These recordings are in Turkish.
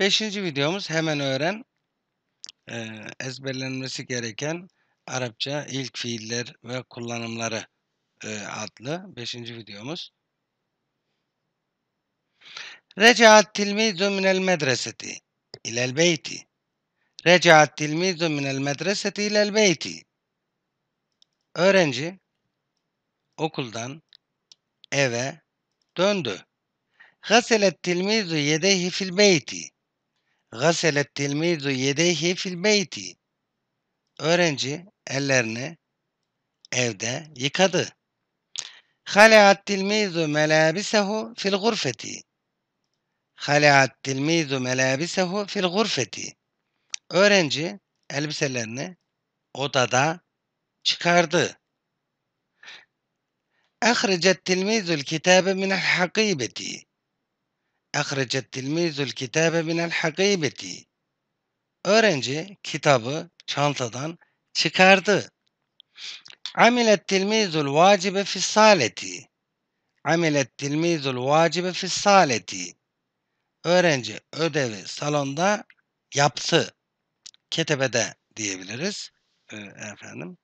Beşinci videomuz hemen öğren. Ee, ezberlenmesi gereken Arapça ilk fiiller ve kullanımları e, adlı beşinci videomuz. Recaat tilmizu minel medreseti ilel beyti. Recaat tilmizu minel medreseti ilel beyti. Öğrenci okuldan eve döndü. Gaselet tilmizu yedehi fil beyti. غَسَلَ التِّلْمِيذُ يَدَيْهِ فِي الْبَيْتِ Öğrenci ellerini evde yıkadı. خَلَعَ التِّلْمِيذُ مَلَابِسَهُ فِي الْغُرْفَةِ خَلَعَ التِّلْمِيذُ مَلَابِسَهُ فِي الْغُرْفَةِ Öğrenci elbiselerini odada çıkardı. اَخْرِجَ التِّلْمِيذُ الْكِتَابَ مِنَ الْحَقِيبَةِ اَخْرَجَ التِّلْمِيزُ الْكِتَابَ مِنَ الْحَقِيبَةِ Öğrenci kitabı çantadan çıkardı. عَمِلَ التِّلْمِيزُ الْوَاجِبَ فِي السَّالَةِ عَمِلَ التِّلْمِيزُ الْوَاجِبَ فِي السَّالَةِ Öğrenci ödevi salonda yaptı. Ketebede diyebiliriz. Ee, efendim.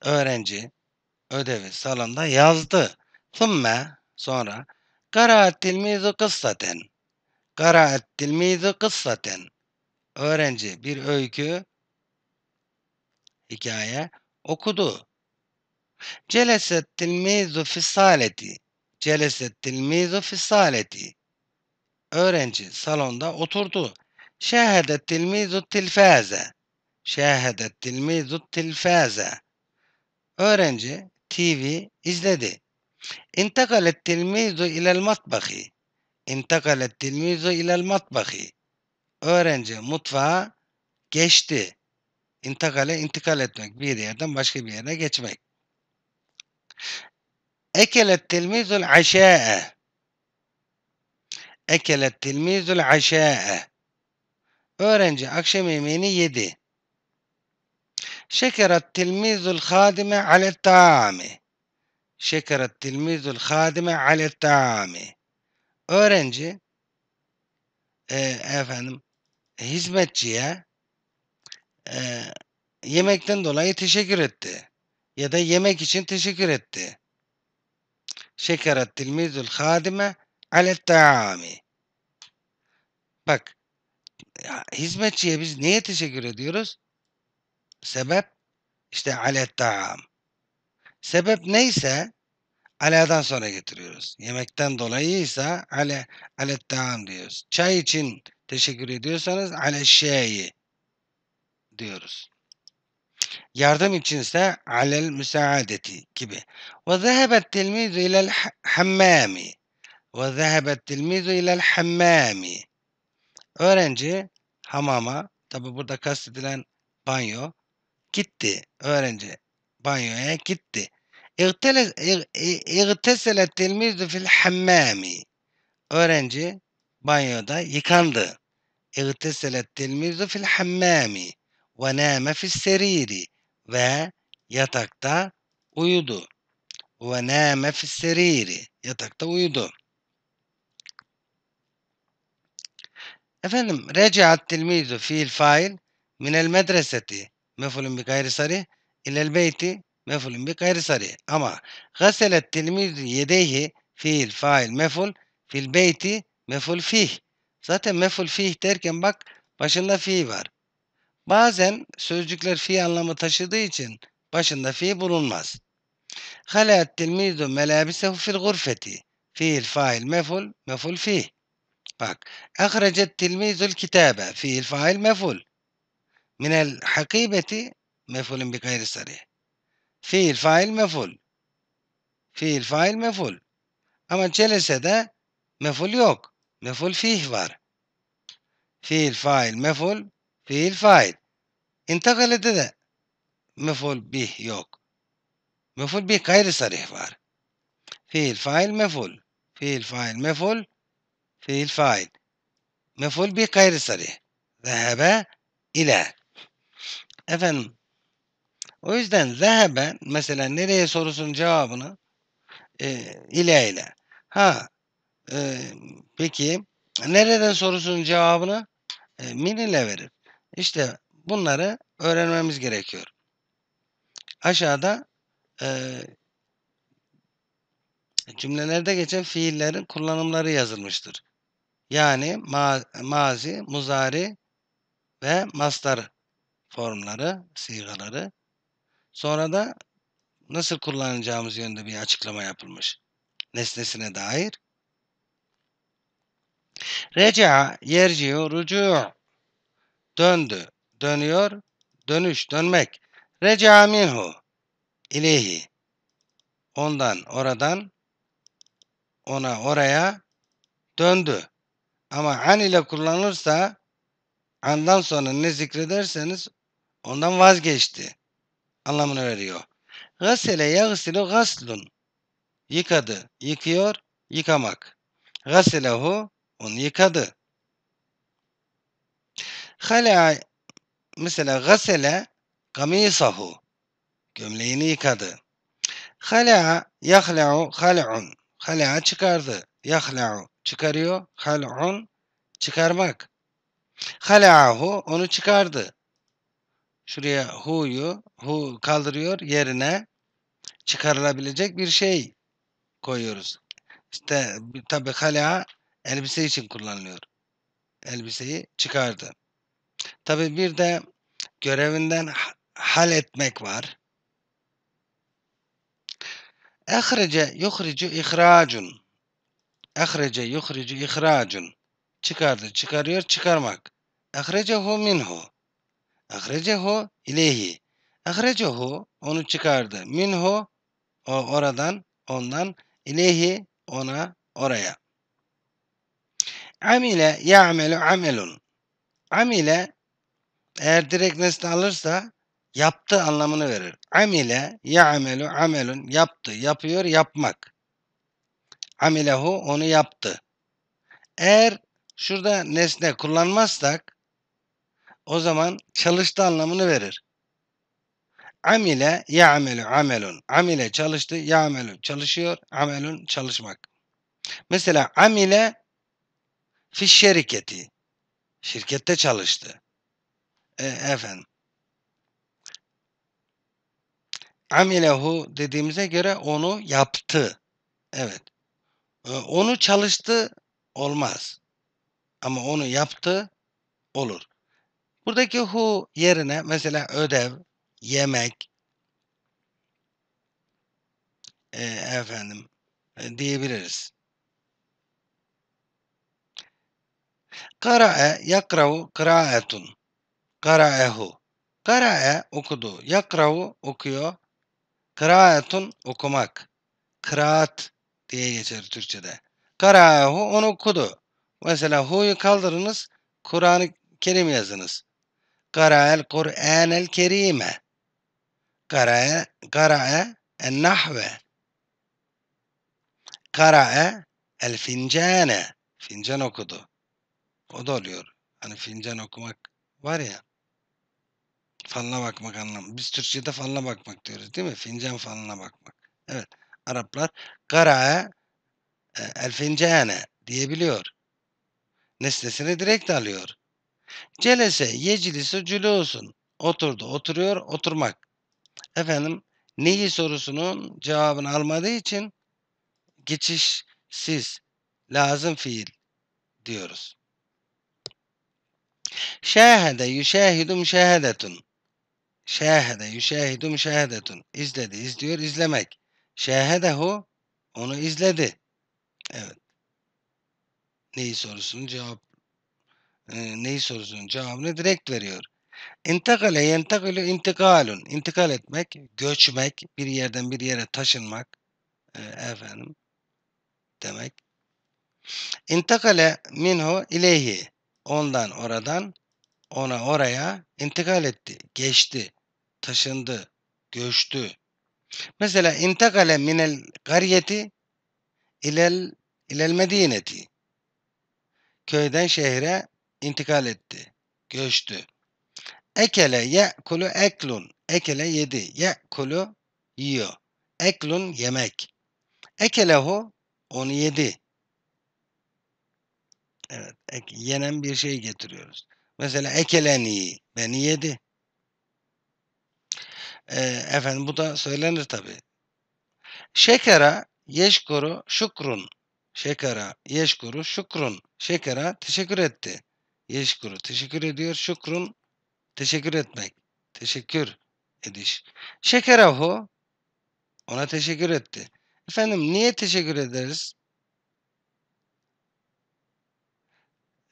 Öğrenci ödevi salonda yazdı. Thumme sonra kara tilmizu kıssaten. kara tilmizu kıssaten. Öğrenci bir öykü hikaye okudu. Celeset tilmizu fisaleti. Celeset tilmizu fisaleti. Öğrenci salonda oturdu. Şehedet tilmizu tilfaze. Şehedet tilmizu tilfaze. Öğrenci TV izledi. İntakalet tilmizu ilel matbahi. İntakalet tilmizu ilel matbahi. Öğrenci mutfağa geçti. İntakale intikal etmek. Bir yerden başka bir yere geçmek. Ekel tilmizul aşağı. Ekelet tilmizul aşağı. Öğrenci akşam yemeğini yedi. شكر التلميذ الخادمة على الطعام شكر التلميذ الخادمة على الطعام öğrenci e, efendim hizmetçiye e, yemekten dolayı teşekkür etti ya da yemek için teşekkür etti. Şekeret tilmizul hadime ale taami. Bak hizmetçiye biz niye teşekkür ediyoruz? Sebep işte alet ta'am. Sebep neyse aladan sonra getiriyoruz. Yemekten dolayıysa ale alet ta'am diyoruz. Çay için teşekkür ediyorsanız ale şeyi diyoruz. Yardım içinse alel müsaadeti gibi. Ve zehebet tilmizu ilel hammami. Ve zehebet tilmizu ilel hammami. Öğrenci hamama, tabi burada kastedilen banyo, Gitti. Öğrenci banyoya gitti. İğtesele tilmizu fil hammami. Öğrenci banyoda yıkandı. İğtesele tilmizu fil hammami. Ve nâme fil seriri. Ve yatakta uyudu. Ve nâme fil seriri. Yatakta uyudu. Efendim, recaat tilmizu fiil fail minel medreseti mefulün bi gayri sari ilel beyti mefulün bi gayri sari. Ama gaselet tilmizu yedeyi fiil fail meful fil beyti meful fih. Zaten meful fih derken bak başında fi var. Bazen sözcükler fi anlamı taşıdığı için başında fi bulunmaz. Halat tilmizu melabisehu fil gurfeti. Fiil fail meful meful fih. Bak. Ahrecet tilmizul kitabe. Fiil fail meful. من الحقيبة مفول بغير صريح في الفايل مفول في الفايل مفول أما جلس هذا مفول يوك مفول فيه بار في الفايل مفول في الفايل انتقل ده مفول به يوك مفول به غير صريح بار في الفايل مفول في الفايل مفول في الفايل مفول به غير صريح ذهب إلى Efendim. O yüzden zehebe mesela nereye sorusunun cevabını e, ile ile. Ha e, peki nereden sorusunun cevabını e, min ile verir. İşte bunları öğrenmemiz gerekiyor. Aşağıda e, cümlelerde geçen fiillerin kullanımları yazılmıştır. Yani ma mazi, muzari ve mastar formları, sigaları. Sonra da nasıl kullanacağımız yönde bir açıklama yapılmış. Nesnesine dair. Reca, yerciyo, rucu. Döndü, dönüyor, dönüş, dönmek. Reca minhu, ileyhi. Ondan, oradan, ona, oraya döndü. Ama an ile kullanılırsa andan sonra ne zikrederseniz Ondan vazgeçti. Anlamını veriyor. Gasele yagsilu gaslun. Yıkadı. Yıkıyor. Yıkamak. Gaselehu. Onu yıkadı. Hala mesela gasele gamisahu. Gömleğini yıkadı. Hala yahla'u hal'un. Hala çıkardı. Yahla'u çıkarıyor. Hal'un çıkarmak. Hala'ahu onu çıkardı. Şuraya who'yu who kaldırıyor. Yerine çıkarılabilecek bir şey koyuyoruz. İşte tabi hala elbise için kullanılıyor. Elbiseyi çıkardı. Tabi bir de görevinden hal etmek var. Ehrece yuhricu ihracun. Ehrece yuhricu ihracun. Çıkardı, çıkarıyor, çıkarmak. Ehrecehu minhu. Ahrecehu ileyhi. Ahrecehu onu çıkardı. Minhu o oradan ondan ileyhi ona oraya. Amile ya'melu amelun. Amile eğer direkt nesne alırsa yaptı anlamını verir. Amile ya'melu amelun yaptı, yapıyor, yapmak. Amilehu onu yaptı. Eğer şurada nesne kullanmazsak o zaman çalıştı anlamını verir. Amile ya'melu amelun. Amile çalıştı, ya'melun çalışıyor, amelun çalışmak. Mesela amile fi şirketi. Şirkette çalıştı. E, efendim. Amilehu dediğimize göre onu yaptı. Evet. E, onu çalıştı olmaz. Ama onu yaptı olur. Buradaki who yerine mesela ödev, yemek, e, efendim e, diyebiliriz. Kara'e yakravu kıraetun. Kara'ehu. Kara'e okudu. Yakravu okuyor. Kıraetun okumak. Kıraat diye geçer Türkçe'de. Kara'ehu onu okudu. Mesela hu'yu kaldırınız. Kur'an-ı Kerim yazınız. قرأ القرآن الكريم قرأ قرأ النحو قرأ الفنجان fincan okudu. O da oluyor. Hani fincan okumak var ya. Falına bakmak anlam. Biz Türkçe'de falına bakmak diyoruz değil mi? Fincan falına bakmak. Evet. Araplar kara'e el fincane diyebiliyor. Nesnesini direkt alıyor. Celese yecilisi cülûsun. Oturdu, oturuyor, oturmak. Efendim neyi sorusunun cevabını almadığı için geçiş siz lazım fiil diyoruz. Şehede yüşehidu müşehedetun. Şehede yüşehidu müşehedetun. İzledi, izliyor, izlemek. Şehedehu onu izledi. Evet. Neyi sorusunun cevap ee, neyi sorusunun cevabını direkt veriyor. İntekale yentekülü intikalun. İntikal etmek, göçmek, bir yerden bir yere taşınmak e, efendim demek. İntekale minhu ileyhi. Ondan oradan ona oraya intikal etti, geçti, taşındı, göçtü. Mesela intekale minel gariyeti ilel ilel medineti. Köyden şehre intikal etti. Göçtü. Ekele ye'kulu eklun. Ekele yedi. Ye'kulu yiyor. Eklun yemek. Ekelehu onu yedi. Evet. Ek, yenen bir şey getiriyoruz. Mesela ekeleni beni yedi. Ee, efendim bu da söylenir tabi. Şekera yeşkuru şükrun. Şekera yeşkuru şükrun. Şekera teşekkür etti yeşkuru. Teşekkür ediyor. Şükrun teşekkür etmek. Teşekkür ediş. Şekerahu ona teşekkür etti. Efendim niye teşekkür ederiz?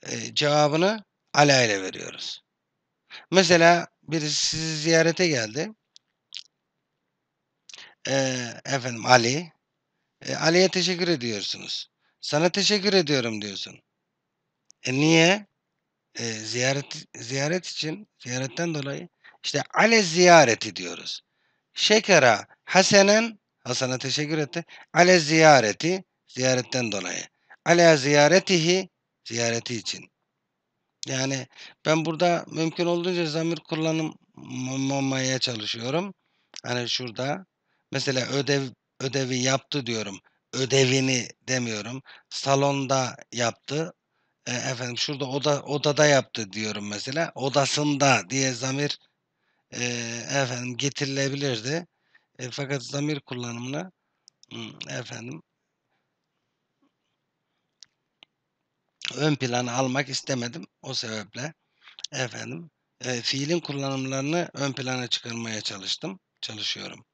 Ee, cevabını ala ile veriyoruz. Mesela birisi sizi ziyarete geldi. Ee, efendim Ali. Ee, Ali'ye teşekkür ediyorsunuz. Sana teşekkür ediyorum diyorsun. E niye? e, ziyaret ziyaret için ziyaretten dolayı işte ale ziyareti diyoruz. Şekera hasenen Hasan'a teşekkür etti. Ale ziyareti ziyaretten dolayı. Ale ziyaretihi ziyareti için. Yani ben burada mümkün olduğunca zamir kullanmamaya çalışıyorum. Hani şurada mesela ödev ödevi yaptı diyorum. Ödevini demiyorum. Salonda yaptı e, efendim şurada oda odada yaptı diyorum mesela. Odasında diye zamir e, efendim getirilebilirdi. E, fakat zamir kullanımına efendim ön plana almak istemedim. O sebeple efendim e, fiilin kullanımlarını ön plana çıkarmaya çalıştım. Çalışıyorum.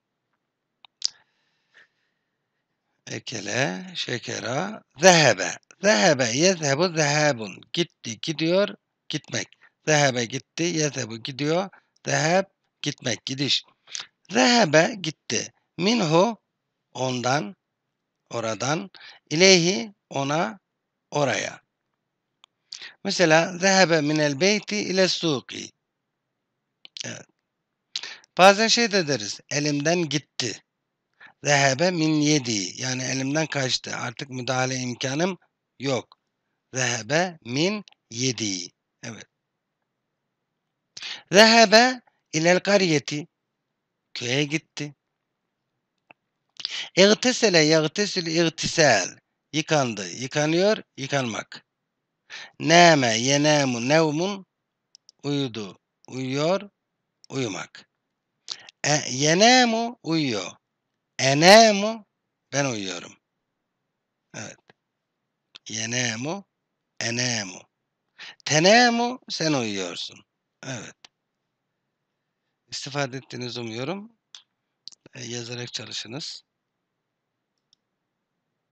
Ekele, şekera, zehebe. Zehebe yezhebu zehebun. Gitti gidiyor gitmek. Zehebe gitti yezhebu gidiyor. Zeheb gitmek gidiş. Zehebe gitti. Minhu ondan oradan. İleyhi ona oraya. Mesela zehebe minel beyti ile suki. Evet. Bazen şey de deriz. Elimden gitti. Zehebe min yedi. Yani elimden kaçtı. Artık müdahale imkanım Yok. Zehebe min yedi. Evet. Zehebe ilel kariyeti. Köye gitti. İğtisele yağtisül iğtisel. Yıkandı. Yıkanıyor. Yıkanmak. Neme yenemu nevmun. Uyudu. Uyuyor. Uyumak. E, yenemu uyuyor. Enemu ben uyuyorum. Evet. Yenemu, enemu. Tenemu, sen uyuyorsun. Evet. İstifade ettiğinizi umuyorum. E, yazarak çalışınız.